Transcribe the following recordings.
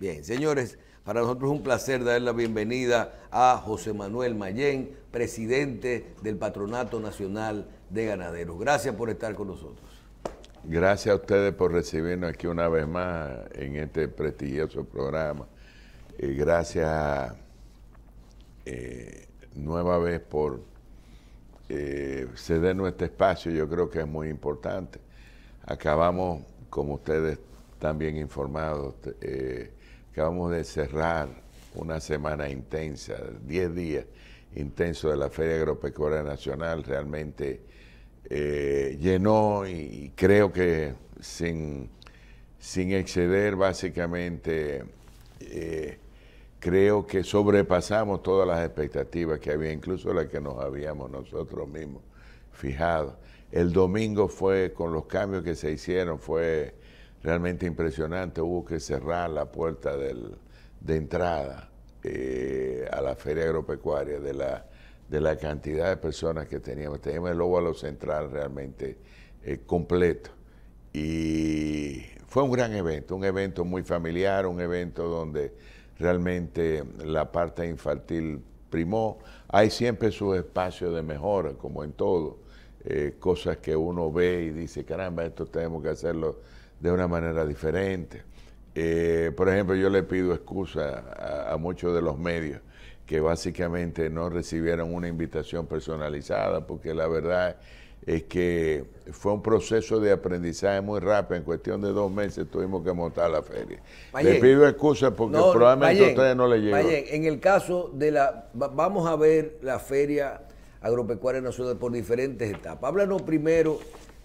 Bien, señores, para nosotros es un placer dar la bienvenida a José Manuel Mayén, presidente del Patronato Nacional de Ganaderos. Gracias por estar con nosotros. Gracias a ustedes por recibirnos aquí una vez más en este prestigioso programa. Eh, gracias eh, nueva vez por eh, ceder nuestro espacio, yo creo que es muy importante. Acabamos, como ustedes están bien informados, eh, Acabamos de cerrar una semana intensa, 10 días intensos de la Feria Agropecuaria Nacional, realmente eh, llenó y creo que sin, exceder básicamente, eh, creo que sobrepasamos todas las expectativas que había, incluso las que nos habíamos nosotros mismos fijado. El domingo fue, con los cambios que se hicieron, fue realmente impresionante. Hubo que cerrar la puerta del, de entrada eh, a la feria agropecuaria de la, de la cantidad de personas que teníamos. Teníamos el óvalo central realmente eh, completo. Y fue un gran evento, un evento muy familiar, un evento donde realmente la parte infantil primó. Hay siempre sus espacios de mejora, como en todo. Eh, cosas que uno ve y dice, caramba, esto tenemos que hacerlo de una manera diferente. Eh, por ejemplo, yo le pido excusa a, muchos de los medios que básicamente no recibieron una invitación personalizada, porque la verdad es que fue un proceso de aprendizaje muy rápido. En cuestión de dos meses tuvimos que montar la feria. le pido excusa porque probablemente a ustedes no le llegó. en el caso de la... Vamos a ver la feria agropecuaria nacional por diferentes etapas. Háblanos primero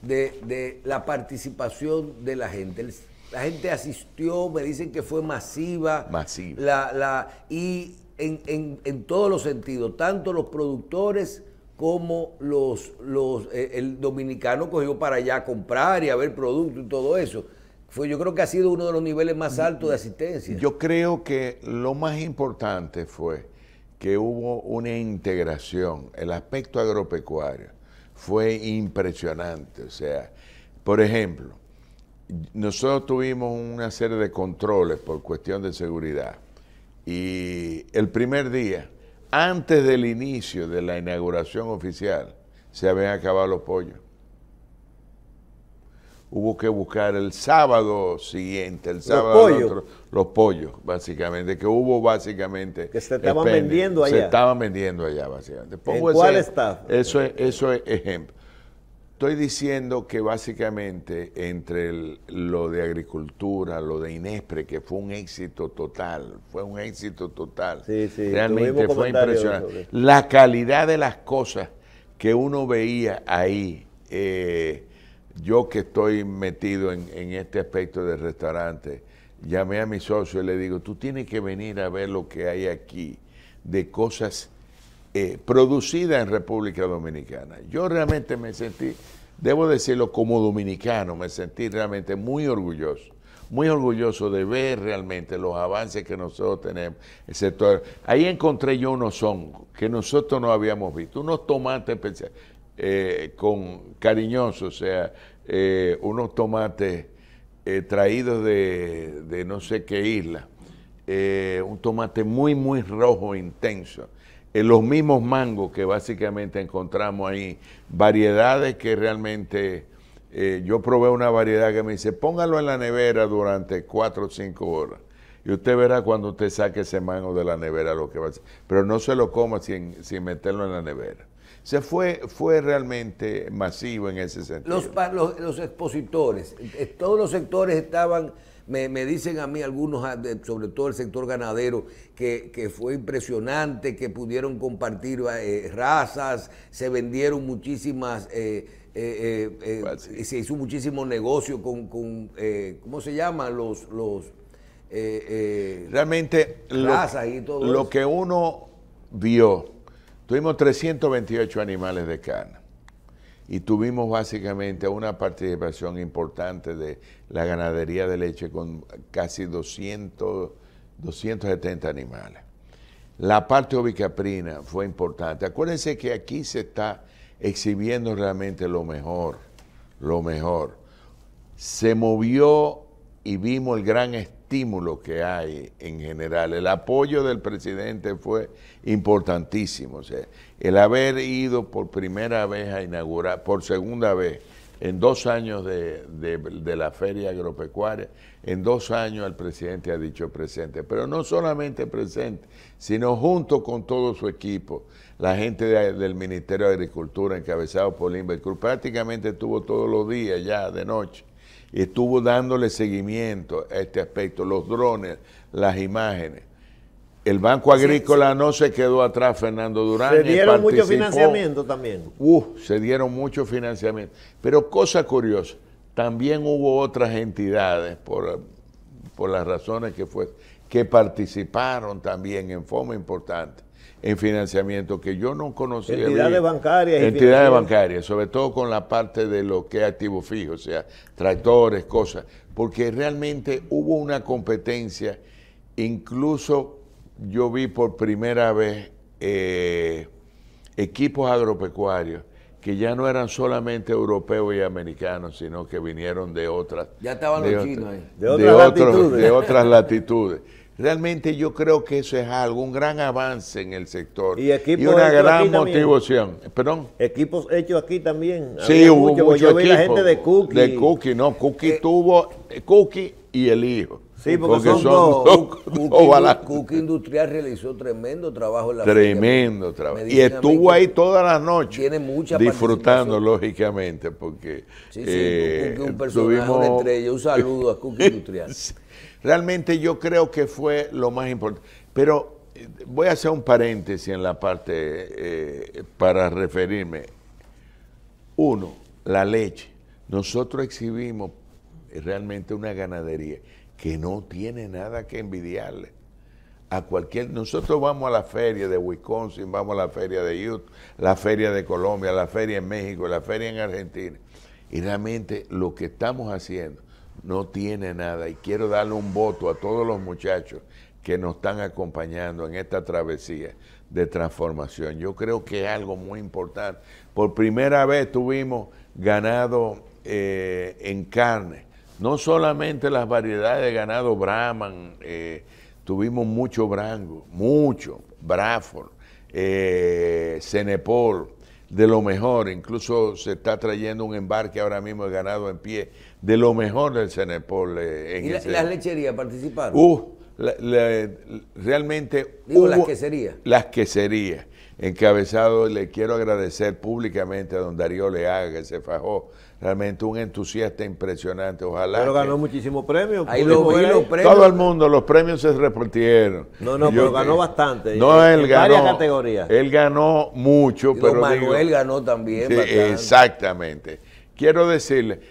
de, la participación de la gente. la gente asistió, me dicen que fue masiva. Masiva. La, la, y en, en, en todos los sentidos, tanto los productores como los, los eh, el dominicano cogió para allá comprar y a ver productos y todo eso. Fue, yo creo que ha sido uno de los niveles más altos de asistencia. Yo creo que lo más importante fue que hubo una integración, el aspecto agropecuario fue impresionante. O sea, por ejemplo, nosotros tuvimos una serie de controles por cuestión de seguridad y el primer día, antes del inicio de la inauguración oficial, se habían acabado los pollos hubo que buscar el sábado siguiente, el sábado los pollos, básicamente, que hubo básicamente. Que se estaban vendiendo allá. Se estaban vendiendo allá, básicamente. cuál está? Eso es, eso ejemplo. Estoy diciendo que básicamente entre lo de agricultura, lo de Inespre, que fue un éxito total, fue un éxito total. Sí, sí, Realmente fue impresionante. La calidad de las cosas que uno veía ahí. Eh, yo que estoy metido en, este aspecto del restaurante, llamé a mi socio y le digo, tú tienes que venir a ver lo que hay aquí de cosas eh, producidas en República Dominicana. Yo realmente me sentí, debo decirlo como dominicano, me sentí realmente muy orgulloso muy orgulloso de ver realmente los avances que nosotros tenemos. Ahí encontré yo unos hongos que nosotros no habíamos visto, unos tomates especiales. Eh, con cariñoso, o sea, eh, unos tomates eh, traídos de, no sé qué isla, un tomate muy, muy rojo, intenso. los mismos mangos que básicamente encontramos ahí, variedades que realmente yo probé una variedad que me dice, póngalo en la nevera durante cuatro o cinco horas. Y usted verá cuando usted saque ese mango de la nevera lo que va a hacer. Pero no se lo coma sin, sin meterlo en la nevera se fue, fue realmente masivo en ese sentido. Los, los, expositores, eh, todos los sectores estaban, me, me, dicen a mí algunos, ah, sobre todo el sector ganadero, que, fue impresionante, que pudieron compartir eh, razas, se vendieron muchísimas... Eh, se hizo muchísimo negocio con, con ¿cómo se llama? Los, los realmente lo, lo que uno vio Tuvimos 328 animales de carne y tuvimos básicamente una participación importante de la ganadería de leche con casi 200, 270 animales. La parte ovicaprina fue importante. Acuérdense que aquí se está exhibiendo realmente lo mejor, lo mejor. Se movió y vimos el gran estado estímulo que hay en general. El apoyo del presidente fue importantísimo. O sea, el haber ido por primera vez a inaugurar, por segunda vez, en dos años de, la feria agropecuaria, en dos años el presidente ha dicho presente, pero no solamente presente, sino junto con todo su equipo, la gente del Ministerio de Agricultura encabezado por Limber Cruz, prácticamente estuvo todos los días ya de noche estuvo dándole seguimiento a este aspecto, los drones, las imágenes. El Banco Agrícola no se quedó atrás, Fernando Durán. Se dieron mucho financiamiento también. Uh, se dieron mucho financiamiento. Pero cosa curiosa, también hubo otras entidades, por, por las razones que fue, que participaron también en forma importante en financiamiento que yo no conocía. Entidades bancarias. Entidades bancarias, sobre todo con la parte de lo que es activo fijo, o sea, tractores, cosas, porque realmente hubo una competencia, incluso yo vi por primera vez eh, equipos agropecuarios que ya no eran solamente europeos y americanos, sino que vinieron de otras. Ya estaban los chinos ahí. De, otras, de otras latitudes. Realmente yo creo que eso es algo, un gran avance en el sector y, una gran motivación. Perdón. Equipos hechos aquí también. Sí, hubo mucho, yo vi la gente de Cookie. De Cookie, no, Cookie eh. tuvo eh, Cookie y el hijo. Sí, porque, son, dos, Cookie, Industrial realizó tremendo trabajo en la Tremendo trabajo. Y estuvo ahí toda la noche. Tiene mucha Disfrutando, lógicamente, porque. Sí, sí, un eh, personaje entre ellos. Un saludo a Cookie Industrial. sí. Realmente yo creo que fue lo más importante. Pero eh, voy a hacer un paréntesis en la parte eh, para referirme. Uno, la leche. Nosotros exhibimos realmente una ganadería que no tiene nada que envidiarle. A cualquier, nosotros vamos a la feria de Wisconsin, vamos a la feria de Utah, la feria de Colombia, la feria en México, la feria en Argentina. Y realmente lo que estamos haciendo no tiene nada. Y quiero darle un voto a todos los muchachos que nos están acompañando en esta travesía de transformación. Yo creo que es algo muy importante. Por primera vez tuvimos ganado eh, en carne. No solamente las variedades de ganado Brahman, eh, tuvimos mucho Brango, mucho, Braford, eh, Cenepol, de lo mejor. Incluso se está trayendo un embarque ahora mismo de ganado en pie de lo mejor del Cenepol. Eh, en ¿Y las lecherías participaron? Uh, realmente. Digo, las queserías. Las queserías. Encabezado, le quiero agradecer públicamente a don Darío Leaga, que se fajó. Realmente un entusiasta impresionante, ojalá. Pero ganó muchísimos premios. Ahí lo, los premios. Todo el mundo, los premios se repartieron. No, no, pero ganó bastante. No, él en ganó. Varias categorías. Él ganó mucho, y pero. Manuel ganó también. exactamente. Quiero decirle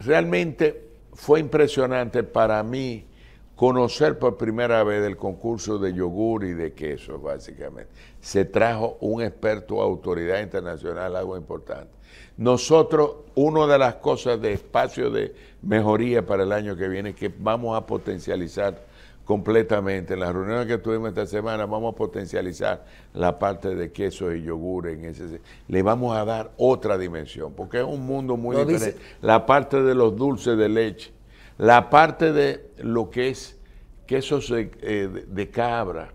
realmente fue impresionante para mí conocer por primera vez el concurso de yogur y de queso, básicamente. Se trajo un experto, autoridad internacional, algo importante. Nosotros, una de las cosas de espacio de mejoría para el año que viene, es que vamos a potencializar completamente. En las reuniones que tuvimos esta semana vamos a potencializar la parte de queso y yogur en ese le vamos a dar otra dimensión, porque es un mundo muy diferente. La parte de los dulces de leche, la parte de lo que es quesos eh, de, cabra,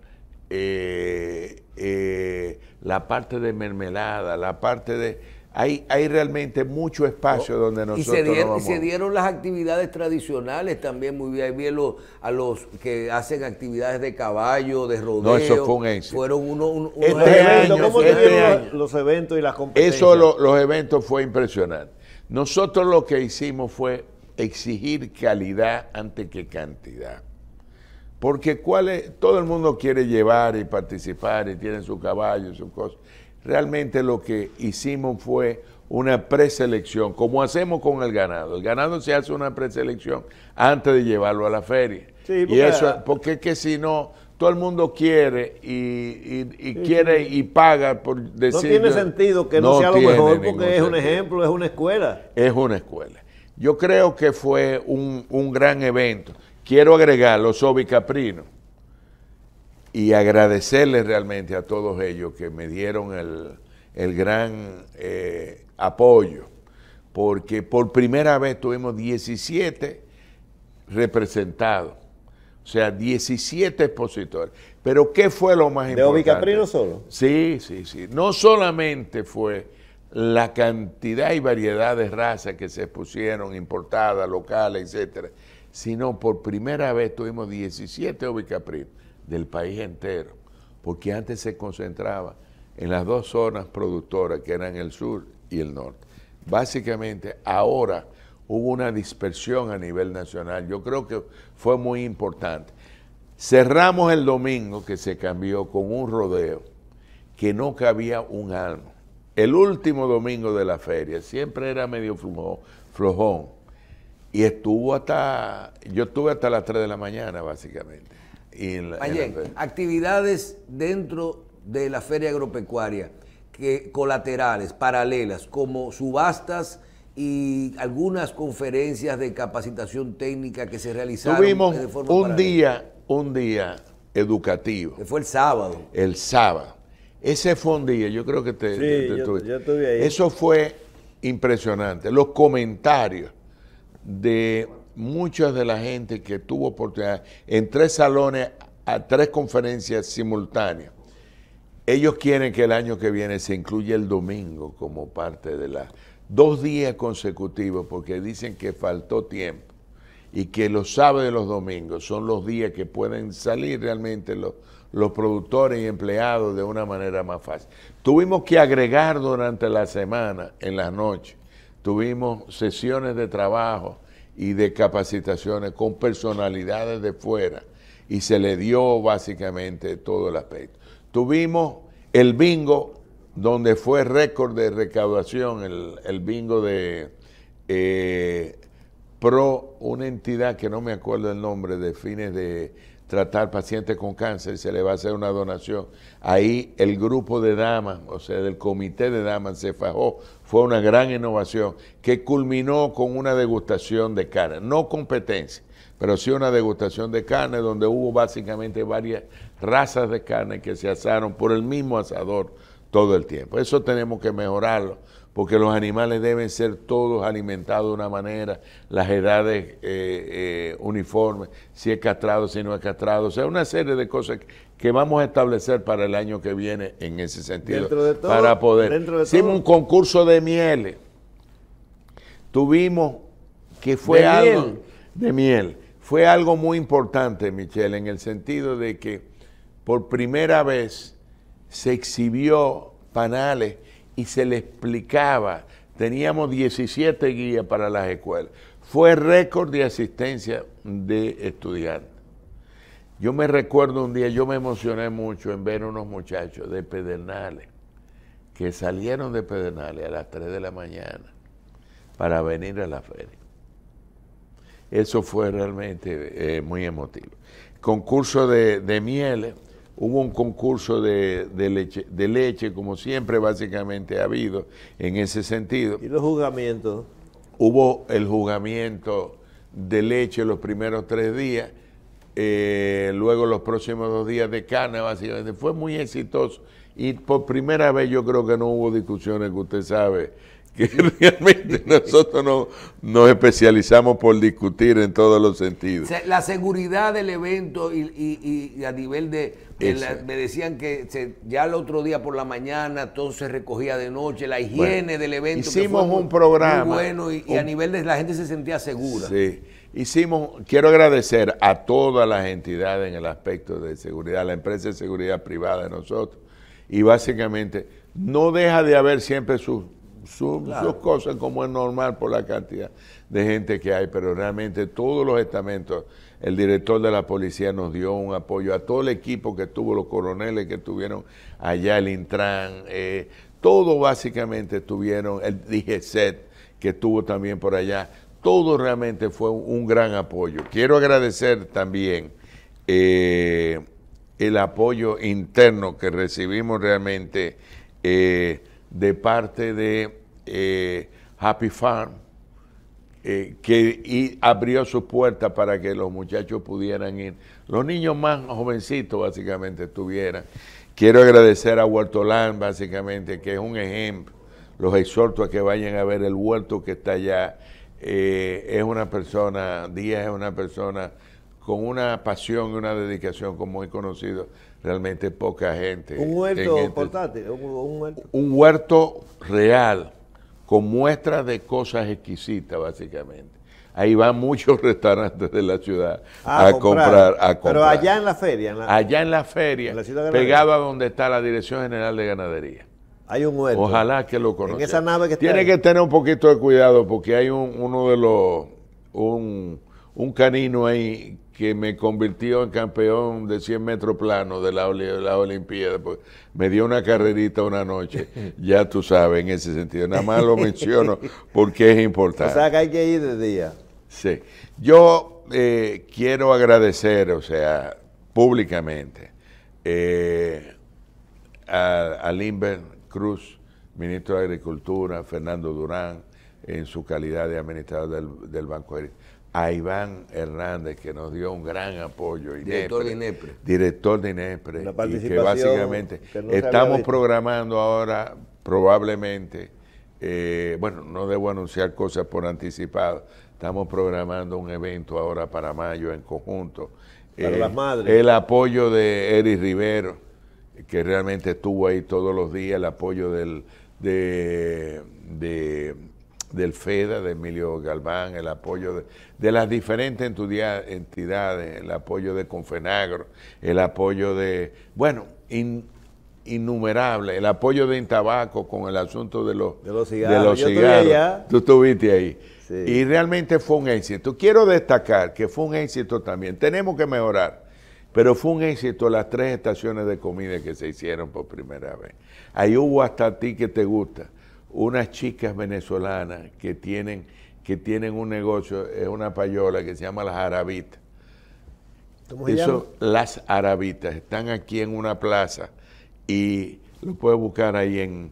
eh, eh, la parte de mermelada, la parte de hay, hay realmente mucho espacio oh, donde nosotros. Y se dieron, las actividades tradicionales también muy bien. Bien a los que hacen actividades de caballo, de rodeo. No, eso fue un éxito. Fueron unos eventos. Este año, este los eventos y las competencias? Eso, los eventos, fue impresionante. Nosotros lo que hicimos fue exigir calidad antes que cantidad. Porque cuál todo el mundo quiere llevar y participar y tiene su caballo y sus cosas. Realmente lo que hicimos fue una preselección, como hacemos con el ganado. El ganado se hace una preselección antes de llevarlo a la feria. Sí, porque, y eso, porque es que si no, todo el mundo quiere y, quiere y paga por decir. No tiene sentido que no, sea lo mejor porque es un ejemplo, es una escuela. Es una escuela. Yo creo que fue un, gran evento. Quiero agregar los Obi Caprino y agradecerles realmente a todos ellos que me dieron el, gran eh, apoyo, porque por primera vez tuvimos 17 representados, o sea, 17 expositores. Pero ¿qué fue lo más ¿De importante? ¿De solo? Sí, sí, sí. No solamente fue la cantidad y variedad de razas que se expusieron, importadas, locales, etcétera, sino por primera vez tuvimos 17 Obicaprino del país entero, porque antes se concentraba en las dos zonas productoras, que eran el sur y el norte. Básicamente, ahora hubo una dispersión a nivel nacional. Yo creo que fue muy importante. Cerramos el domingo, que se cambió con un rodeo, que no cabía un alma. El último domingo de la feria siempre era medio flojón. Y estuvo hasta, yo estuve hasta las 3 de la mañana, básicamente actividades dentro de la feria agropecuaria, que, colaterales, paralelas, como subastas y algunas conferencias de capacitación técnica que se realizaron. Tuvimos un día, un día educativo. Que fue el sábado. El sábado. Ese fue un día, yo creo que te, Yo estuve ahí. Eso fue impresionante. Los comentarios de muchas de la gente que tuvo oportunidad en tres salones a tres conferencias simultáneas. Ellos quieren que el año que viene se incluya el domingo como parte de las dos días consecutivos porque dicen que faltó tiempo y que los sábados y los domingos son los días que pueden salir realmente los, los productores y empleados de una manera más fácil. Tuvimos que agregar durante la semana, en las noches, tuvimos sesiones de trabajo, y de capacitaciones con personalidades de fuera y se le dio básicamente todo el aspecto. Tuvimos el bingo donde fue récord de recaudación, el, bingo de eh, Pro, una entidad que no me acuerdo el nombre, de fines de tratar pacientes con cáncer, y se le va a hacer una donación. Ahí el grupo de damas, o sea, del comité de damas se fajó, fue una gran innovación que culminó con una degustación de carne, no competencia, pero sí una degustación de carne donde hubo básicamente varias razas de carne que se asaron por el mismo asador todo el tiempo. Eso tenemos que mejorarlo porque los animales deben ser todos alimentados de una manera, las edades eh, eh, uniformes, si es castrado, si no es castrado, o sea, una serie de cosas que vamos a establecer para el año que viene en ese sentido, dentro de todo, para poder. Dentro de Hicimos un concurso de miel. tuvimos que fue algo de miel, fue algo muy importante, Michelle, en el sentido de que por primera vez se exhibió panales y se le explicaba. Teníamos 17 guías para las escuelas. Fue récord de asistencia de estudiantes. Yo me recuerdo un día, yo me emocioné mucho en ver unos muchachos de Pedernales que salieron de Pedernales a las 3 de la mañana para venir a la feria. Eso fue realmente eh, muy emotivo. Concurso de, de mieles, hubo un concurso de, leche, como siempre básicamente ha habido en ese sentido. ¿Y los juzgamientos? Hubo el juzgamiento de leche los primeros tres días, eh, luego los próximos dos días de cana, básicamente. Fue muy exitoso y por primera vez yo creo que no hubo discusiones que usted sabe que realmente nosotros no, nos especializamos por discutir en todos los sentidos. La seguridad del evento y, a nivel de... me decían que ya el otro día por la mañana, todo se recogía de noche, la higiene del evento. Hicimos un programa. bueno y, a nivel de la gente se sentía segura. Sí. Hicimos, quiero agradecer a todas las entidades en el aspecto de seguridad, la empresa de seguridad privada de nosotros, y básicamente no deja de haber siempre sus sus cosas como es normal por la cantidad de gente que hay, pero realmente todos los estamentos, el director de la policía nos dio un apoyo a todo el equipo que tuvo, los coroneles que tuvieron allá, el Intran, eh, todo básicamente estuvieron, el DGCET que estuvo también por allá, todo realmente fue un, gran apoyo. Quiero agradecer también eh, el apoyo interno que recibimos realmente. Eh, de parte de eh, Happy Farm, eh, que abrió sus puertas para que los muchachos pudieran ir, los niños más jovencitos básicamente estuvieran. Quiero agradecer a Huertolán, básicamente, que es un ejemplo. Los exhorto a que vayan a ver el huerto que está allá. Eh, es una persona, Díaz es una persona con una pasión y una dedicación como he conocido realmente poca gente. Un huerto importante, este un, huerto. real, con muestras de cosas exquisitas, básicamente. Ahí van muchos restaurantes de la ciudad a, comprar, Pero allá en la feria. allá en la feria, pegado a donde está la Dirección General de Ganadería. Hay un huerto. Ojalá que lo conozcan. En que Tiene que tener un poquito de cuidado porque hay un, uno de los, un, un canino ahí que me convirtió en campeón de 100 metros plano de la, de pues, me dio una carrerita una noche, ya tú sabes, en ese sentido. Nada más lo menciono porque es importante. O sea, que hay que ir de día. Sí. Yo eh, quiero agradecer, o sea, públicamente, eh, a, Limber Cruz, ministro de Agricultura, Fernando Durán, en su calidad de administrador del, del Banco Agrícola a Iván Hernández, que nos dio un gran apoyo. director de INEPRE. Director de INEPRE. y que básicamente estamos programando ahora, probablemente, eh, bueno, no debo anunciar cosas por anticipado, estamos programando un evento ahora para mayo en conjunto. Para eh, las madres. El apoyo de eric Rivero, que realmente estuvo ahí todos los días, el apoyo del, de del FEDA, de Emilio Galván, el apoyo de, las diferentes entidades, el apoyo de Confenagro, el apoyo de, bueno, innumerable, el apoyo de Intabaco con el asunto de los, de los cigarros. Tú estuviste ahí. Y realmente fue un éxito. Quiero destacar que fue un éxito también. Tenemos que mejorar. Pero fue un éxito las tres estaciones de comida que se hicieron por primera vez. Ahí hubo hasta a ti que te gusta unas chicas venezolanas que tienen, que tienen un negocio, es eh, una payola que se llama Las Arabitas. Eso, Las Arabitas, están aquí en una plaza y lo puedes buscar ahí en...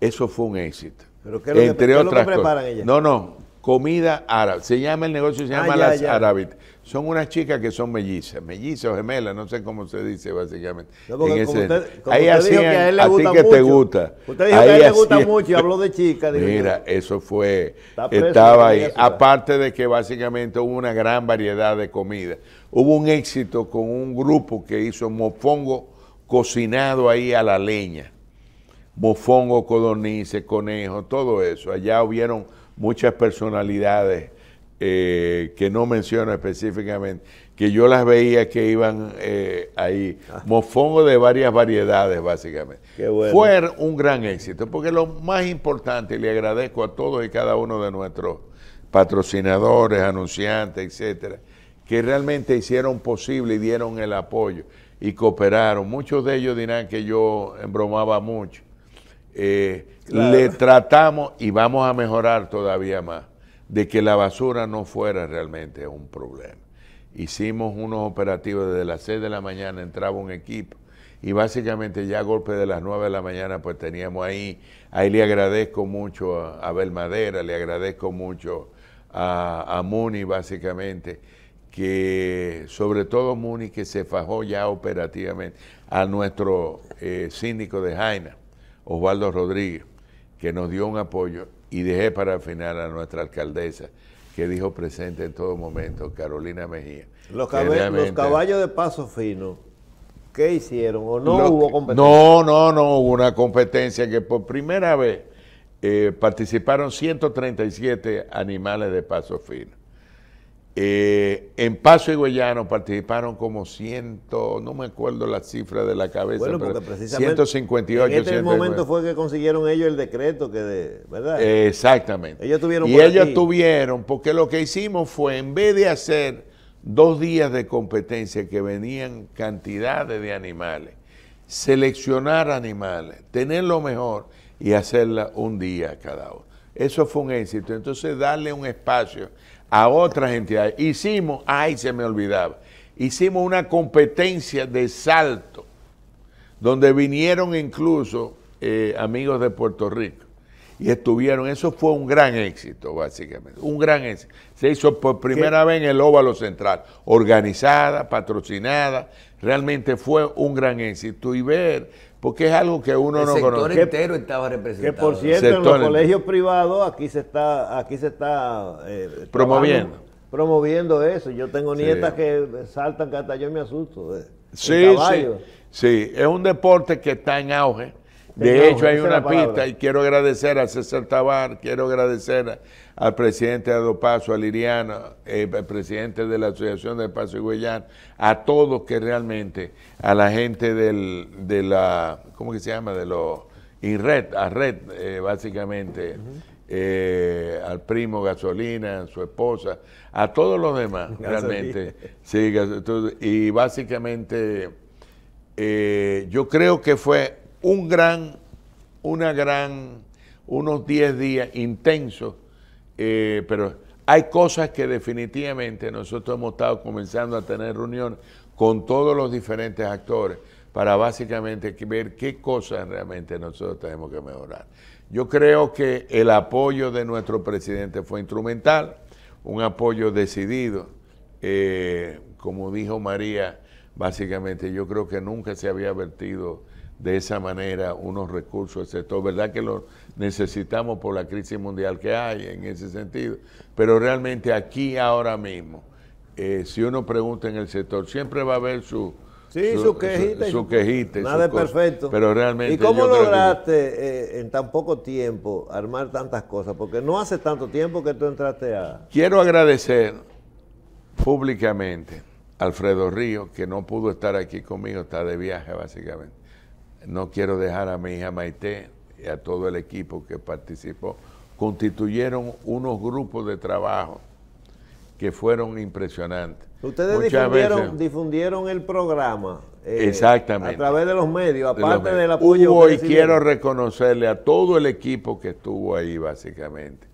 Eso fue un éxito. ¿Pero qué lo que, no preparan No, no, Comida árabe. Se llama el negocio, se ah, llama Las Árabes. Son unas chicas que son mellizas, mellizas o gemelas, no sé cómo se dice básicamente. No, dijo que gusta te gusta. Usted dijo que a él le gusta mucho y habló de chicas. Mira, eso fue, estaba ahí. Aparte de que básicamente hubo una gran variedad de comida. Hubo un éxito con un grupo que hizo mofongo cocinado ahí a la leña. Mofongo, codornices, conejo, todo eso. Allá hubieron muchas personalidades eh, que no menciono específicamente, que yo las veía que iban eh, ahí, ah. mofongo de varias variedades básicamente. Fue un gran éxito, porque lo más importante, y le agradezco a todos y cada uno de nuestros patrocinadores, anunciantes, etcétera, que realmente hicieron posible y dieron el apoyo y cooperaron. Muchos de ellos dirán que yo embromaba mucho, eh, le tratamos y vamos a mejorar todavía más de que la basura no fuera realmente un problema. Hicimos unos operativos desde las 6 de la mañana, entraba un equipo y básicamente ya a golpe de las 9 de la mañana pues teníamos ahí, ahí le agradezco mucho a Belmadera Madera, le agradezco mucho a, Muni básicamente, que sobre todo Muni que se fajó ya operativamente a nuestro eh, síndico de Jaina, Osvaldo Rodríguez, que nos dio un apoyo, y dejé para el final a nuestra alcaldesa, que dijo presente en todo momento, Carolina Mejía. Los, caballos de paso fino, ¿qué hicieron? ¿O no hubo competencia? No, no, no hubo una competencia que por primera vez eh, participaron 137 animales de paso fino. Eh, en Paso y Guayano participaron como ciento, no me acuerdo la cifra de la cabeza, bueno, pero En ese momento fue que consiguieron ellos el decreto, que de, ¿verdad? Exactamente. Ellos tuvieron y ellos tuvieron, porque lo que hicimos fue, en vez de hacer dos días de competencia que venían cantidades de animales, seleccionar animales, tener lo mejor y hacerla un día cada uno. Eso fue un éxito. Entonces, darle un espacio a otras entidades. Hicimos, ay, se me olvidaba, hicimos una competencia de salto, donde vinieron incluso eh, amigos de Puerto Rico y estuvieron. Eso fue un gran éxito, básicamente. Un gran éxito. Se hizo por primera vez en el Óvalo Central, organizada, patrocinada. Realmente fue un gran éxito. Y ver, porque es algo que uno no conoce. El sector entero estaba representado. Que por cierto, en los colegios privados aquí se está, aquí se está eh, promoviendo. Promoviendo eso. Yo tengo nietas que saltan que hasta yo me asusto. sí. Es un deporte que está en auge de hecho, hay una pista y quiero agradecer a César Tabar, quiero agradecer al presidente de Paso, a Liriano, eh, al presidente de la Asociación de Paso y Guayán, a todos que realmente, a la gente del, de la, ¿cómo que se llama? De los INRED, a Red, eh, básicamente, eh, al primo Gasolina, su esposa, a todos los demás, realmente. Sí, y básicamente, yo creo que fue un gran, una gran, unos 10 días intensos, eh, pero hay cosas que definitivamente nosotros hemos estado comenzando a tener reuniones con todos los diferentes actores para básicamente ver qué cosas realmente nosotros tenemos que mejorar. Yo creo que el apoyo de nuestro presidente fue instrumental, un apoyo decidido. Eh, como dijo María, básicamente yo creo que nunca se había vertido de esa manera unos recursos del sector. ¿Verdad que lo necesitamos por la crisis mundial que hay en ese sentido? Pero realmente aquí ahora mismo, eh, si uno pregunta en el sector, siempre va a haber su... su, su nada de perfecto. Pero realmente... ¿Y cómo lograste eh, en tan poco tiempo armar tantas cosas? Porque no hace tanto tiempo que tú entraste a... Quiero agradecer públicamente a Alfredo Río, que no pudo estar aquí conmigo, está de viaje básicamente no quiero dejar a mi hija Maite y a todo el equipo que participó, constituyeron unos grupos de trabajo que fueron impresionantes. Ustedes difundieron, el programa. Eh, a través de los medios, aparte del apoyo. y quiero reconocerle a todo el equipo que estuvo ahí, básicamente.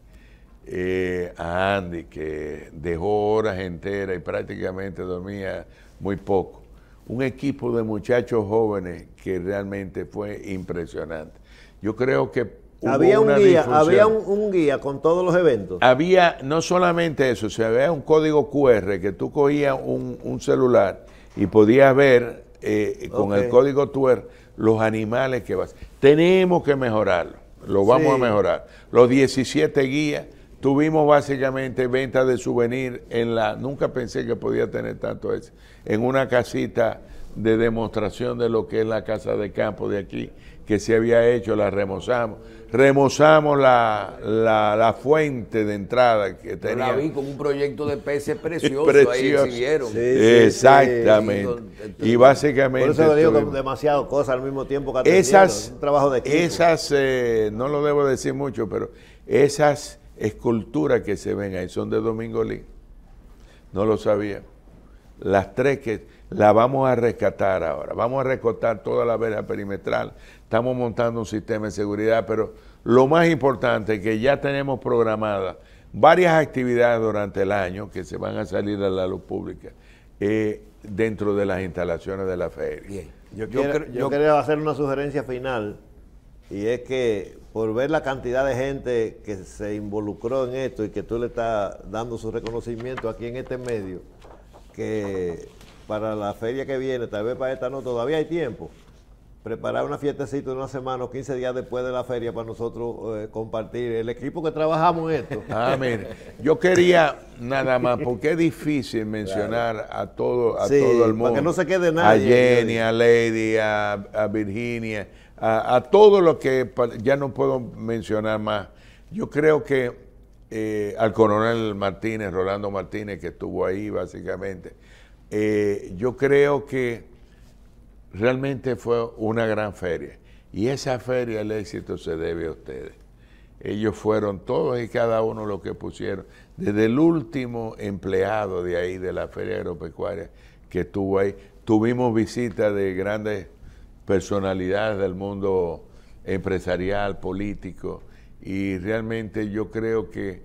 Eh, a Andy, que dejó horas enteras y prácticamente dormía muy poco un equipo de muchachos jóvenes que realmente fue impresionante. Yo creo que había un guía, había un, guía con todos los eventos. Había no solamente eso, se había un código QR que tú cogías un, celular y podías ver eh, con el código QR los animales que vas. Tenemos que mejorarlo, lo vamos a mejorar. Los 17 guías Tuvimos básicamente ventas de souvenir en la, nunca pensé que podía tener tanto eso, en una casita de demostración de lo que es la casa de campo de aquí, que se había hecho, la remozamos. Remozamos la, fuente de entrada que tenía. la vi con un proyecto de peces precioso, ahí exhibieron. Exactamente. y básicamente. Por eso digo demasiadas cosas al mismo tiempo que esas, un trabajo de equipo. Esas, eh, no lo debo decir mucho, pero esas Escultura que se ven ahí son de Domingo Lee. No lo sabía. Las tres que la vamos a rescatar ahora. Vamos a recortar toda la verja perimetral. Estamos montando un sistema de seguridad, pero lo más importante es que ya tenemos programadas varias actividades durante el año que se van a salir a la luz pública eh, dentro de las instalaciones de la feria. Yo, quería hacer una sugerencia final y es que por ver la cantidad de gente que se involucró en esto y que tú le estás dando su reconocimiento aquí en este medio, que para la feria que viene, tal vez para esta no, todavía hay tiempo. Preparar una fiestecita una semana o 15 días después de la feria para nosotros eh, compartir el equipo que trabajamos en esto. Amén. Ah, yo quería nada más, porque es difícil mencionar a todo a todo el mundo. Para que no se quede nadie. A Jenny, a Lady, a Virginia a, todo lo que ya no puedo mencionar más. Yo creo que eh, al coronel Martínez, Rolando Martínez, que estuvo ahí básicamente, eh, yo creo que realmente fue una gran feria. Y esa feria, el éxito se debe a ustedes. Ellos fueron todos y cada uno lo que pusieron, desde el último empleado de ahí, de la feria agropecuaria que estuvo ahí. Tuvimos visitas de grandes personalidades del mundo empresarial, político, y realmente yo creo que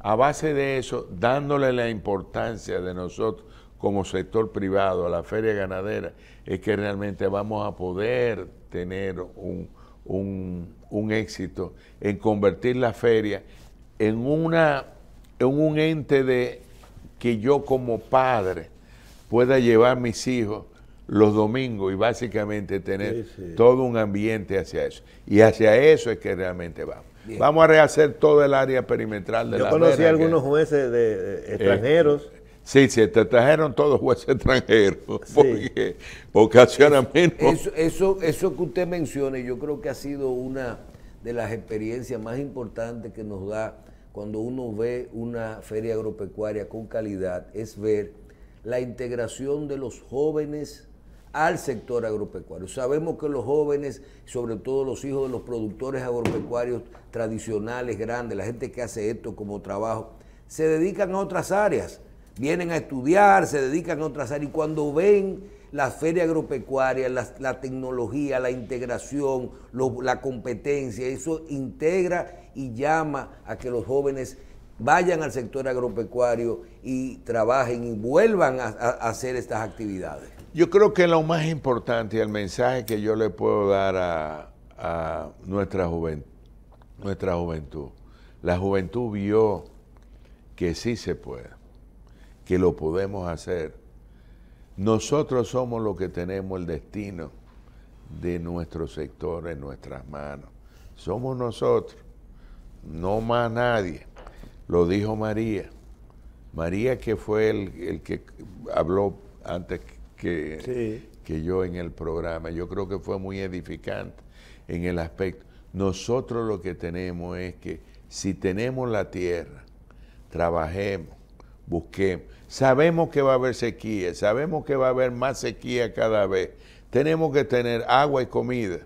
a base de eso, dándole la importancia de nosotros como sector privado a la feria ganadera, es que realmente vamos a poder tener un, éxito en convertir la feria en, una, en un ente de que yo como padre pueda llevar a mis hijos los domingos y básicamente tener todo un ambiente hacia eso. Y hacia eso es que realmente vamos. Vamos a rehacer todo el área perimetral de la la Yo conocí a algunos jueces de, eh, extranjeros. Sí, se te trajeron todos jueces extranjeros, porque sí. ocasionalmente... Eso, eso, eso, que usted menciona, yo creo que ha sido una de las experiencias más importantes que nos da cuando uno ve una feria agropecuaria con calidad, es ver la integración de los jóvenes al sector agropecuario. Sabemos que los jóvenes, sobre todo los hijos de los productores agropecuarios tradicionales, grandes, la gente que hace esto como trabajo, se dedican a otras áreas, vienen a estudiar, se dedican a otras áreas y cuando ven la feria agropecuaria, la, tecnología, la integración, la competencia, eso integra y llama a que los jóvenes vayan al sector agropecuario y trabajen y vuelvan a, hacer estas actividades. Yo creo que lo más importante, el mensaje que yo le puedo dar a, nuestra, juventud, nuestra juventud, la juventud vio que sí se puede, que lo podemos hacer. Nosotros somos los que tenemos el destino de nuestro sector en nuestras manos. Somos nosotros, no más nadie. Lo dijo María. María que fue el, que habló antes que, que yo en el programa. Yo creo que fue muy edificante en el aspecto. Nosotros lo que tenemos es que si tenemos la tierra, trabajemos, busquemos. Sabemos que va a haber sequía, sabemos que va a haber más sequía cada vez. Tenemos que tener agua y comida.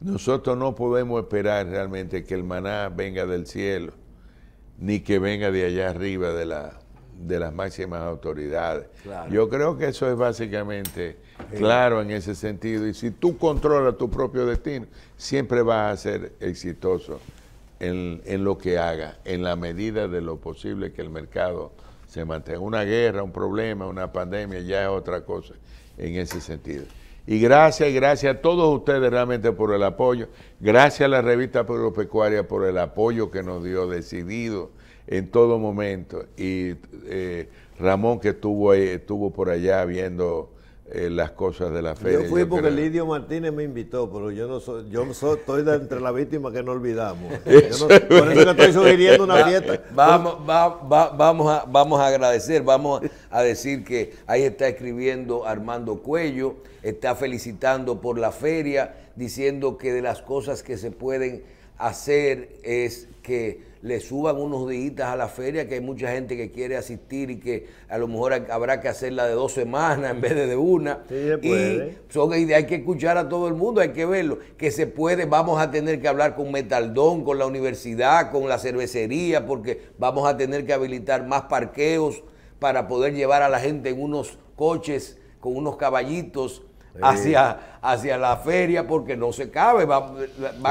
Nosotros no podemos esperar realmente que el maná venga del cielo ni que venga de allá arriba de, la, de las máximas autoridades. Yo creo que eso es básicamente claro en ese sentido. Y si tú controlas tu propio destino, siempre vas a ser exitoso en, en lo que haga. en la medida de lo posible que el mercado se mantenga. Una guerra, un problema, una pandemia, ya es otra cosa en ese sentido. Y gracias gracias a todos ustedes realmente por el apoyo. Gracias a la revista agropecuaria por el apoyo que nos dio decidido en todo momento. Y eh, Ramón que estuvo, ahí, estuvo por allá viendo eh, las cosas de la feria Yo fui porque Lidio Martínez me invitó, pero yo no soy, yo soy, estoy entre la víctima que no olvidamos. por eso que estoy sugiriendo una grieta Vamos, vamos, a, vamos a agradecer, vamos a decir que ahí está escribiendo Armando Cuello, está felicitando por la feria, diciendo que de las cosas que se pueden hacer es que le suban unos días a la feria, que hay mucha gente que quiere asistir y que a lo mejor habrá que hacerla de dos semanas en vez de de una. Sí, se Y hay que escuchar a todo el mundo, hay que verlo. Que se puede, vamos a tener que hablar con Metaldón, con la universidad, con la cervecería, porque vamos a tener que habilitar más parqueos para poder llevar a la gente en unos coches con unos caballitos hacia, hacia la feria porque no se cabe, va,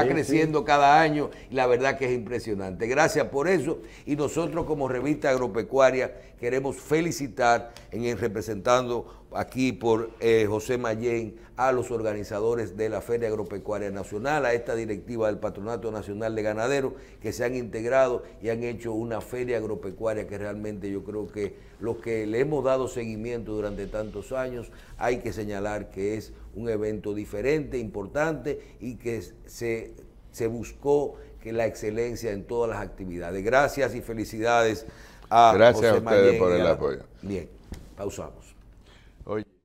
creciendo cada año y la verdad que es impresionante. Gracias por eso y nosotros como revista agropecuaria queremos felicitar en representando aquí por eh, José Mayén, a los organizadores de la Feria Agropecuaria Nacional, a esta directiva del Patronato Nacional de Ganaderos que se han integrado y han hecho una feria agropecuaria que realmente yo creo que los que le hemos dado seguimiento durante tantos años hay que señalar que es un evento diferente, importante y que se, buscó que la excelencia en todas las actividades. Gracias y felicidades a Gracias a ustedes por el apoyo. Bien, pausamos.